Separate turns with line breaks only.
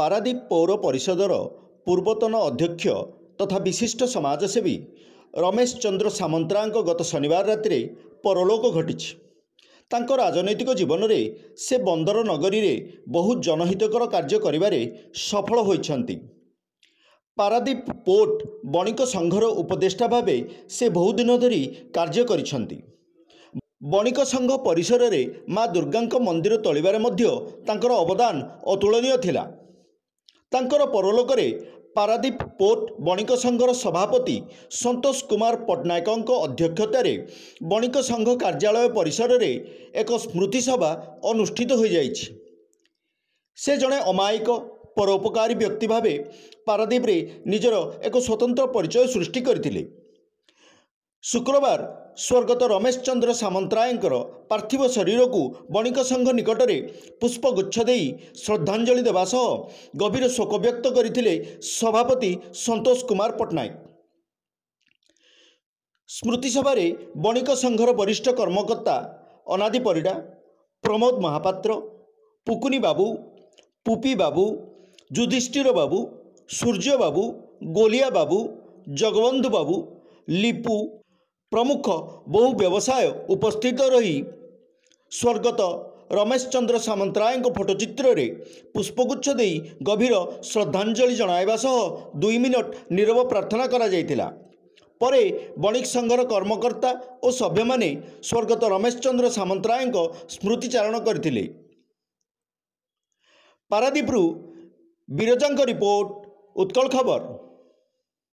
ପାରାଦୀପ ପୌର ପରିଷଦର ପୂର୍ବତନ ଅଧ୍ୟକ୍ଷ ତଥା ବିଶିଷ୍ଟ ସମାଜସେବୀ ରମେଶ ଚନ୍ଦ୍ର ସାମନ୍ତରାୟଙ୍କ ଗତ ଶନିବାର ରାତିରେ ପରଲୋକ ଘଟିଛି ତାଙ୍କ ରାଜନୈତିକ ଜୀବନରେ ସେ ବନ୍ଦର ନଗରୀରେ ବହୁ ଜନହିତକର କାର୍ଯ୍ୟ କରିବାରେ ସଫଳ ହୋଇଛନ୍ତି ପାରାଦୀପ ପୋର୍ଟ ବଣିକ ସଂଘର ଉପଦେଷ୍ଟା ଭାବେ ସେ ବହୁଦିନ ଧରି କାର୍ଯ୍ୟ କରିଛନ୍ତି ବଣିକ ସଂଘ ପରିସରରେ ମା ଦୁର୍ଗାଙ୍କ ମନ୍ଦିର ତୋଳିବାରେ ମଧ୍ୟ ତାଙ୍କର ଅବଦାନ ଅତୁଳନୀୟ ଥିଲା ତାଙ୍କର ପରଲୋକରେ ପାରାଦୀପ ପୋର୍ଟ ବଣିକ ସଂଘର ସଭାପତି ସନ୍ତୋଷ କୁମାର ପଟ୍ଟନାୟକଙ୍କ ଅଧ୍ୟକ୍ଷତାରେ ବଣିକ ସଂଘ କାର୍ଯ୍ୟାଳୟ ପରିସରରେ ଏକ ସ୍ମୃତିସଭା ଅନୁଷ୍ଠିତ ହୋଇଯାଇଛି ସେ ଜଣେ ଅମାୟିକ ପରୋପକାରୀ ବ୍ୟକ୍ତି ଭାବେ ପାରାଦୀପରେ ନିଜର ଏକ ସ୍ୱତନ୍ତ୍ର ପରିଚୟ ସୃଷ୍ଟି କରିଥିଲେ ଶୁକ୍ରବାର ସ୍ୱର୍ଗତ ରମେଶ ଚନ୍ଦ୍ର ସାମନ୍ତରାୟଙ୍କର ପାର୍ଥିବ ଶରୀରକୁ ବଣିକ ସଂଘ ନିକଟରେ ପୁଷ୍ପଗୁଚ୍ଛ ଦେଇ ଶ୍ରଦ୍ଧାଞ୍ଜଳି ଦେବା ସହ ଗଭୀର ଶୋକ ବ୍ୟକ୍ତ କରିଥିଲେ ସଭାପତି ସନ୍ତୋଷ କୁମାର ପଟ୍ଟନାୟକ ସ୍ମୃତିସଭାରେ ବଣିକ ସଂଘର ବରିଷ୍ଠ କର୍ମକର୍ତ୍ତା ଅନାଦି ପରିଡ଼ା ପ୍ରମୋଦ ମହାପାତ୍ର ପୁକୁନି ବାବୁ ପୁପି ବାବୁ ଯୁଧିଷ୍ଠିର ବାବୁ ସୂର୍ଯ୍ୟ ବାବୁ ଗୋଲିଆ ବାବୁ ଜଗବନ୍ଧୁ ବାବୁ ଲିପୁ ପ୍ରମୁଖ ବହୁ ବ୍ୟବସାୟ ଉପସ୍ଥିତ ରହି ସ୍ୱର୍ଗତ ରମେଶ ଚନ୍ଦ୍ର ସାମନ୍ତରାୟଙ୍କ ଫଟୋଚିତ୍ରରେ ପୁଷ୍ପଗୁଚ୍ଛ ଦେଇ ଗଭୀର ଶ୍ରଦ୍ଧାଞ୍ଜଳି ଜଣାଇବା ସହ ଦୁଇ ମିନିଟ୍ ନିରବ ପ୍ରାର୍ଥନା କରାଯାଇଥିଲା ପରେ ବଣିକ ସଂଘର କର୍ମକର୍ତ୍ତା ଓ ସଭ୍ୟମାନେ ସ୍ୱର୍ଗତ ରମେଶ ଚନ୍ଦ୍ର ସାମନ୍ତରାୟଙ୍କ ସ୍ମୃତିଚାରଣ କରିଥିଲେ ପାରାଦୀପରୁ ବିରଜାଙ୍କ ରିପୋର୍ଟ ଉତ୍କଳ ଖବର